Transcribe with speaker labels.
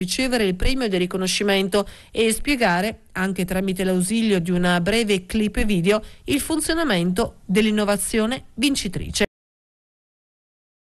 Speaker 1: ricevere il premio del riconoscimento e spiegare, anche tramite l'ausilio di una breve clip video, il funzionamento dell'innovazione vincitrice.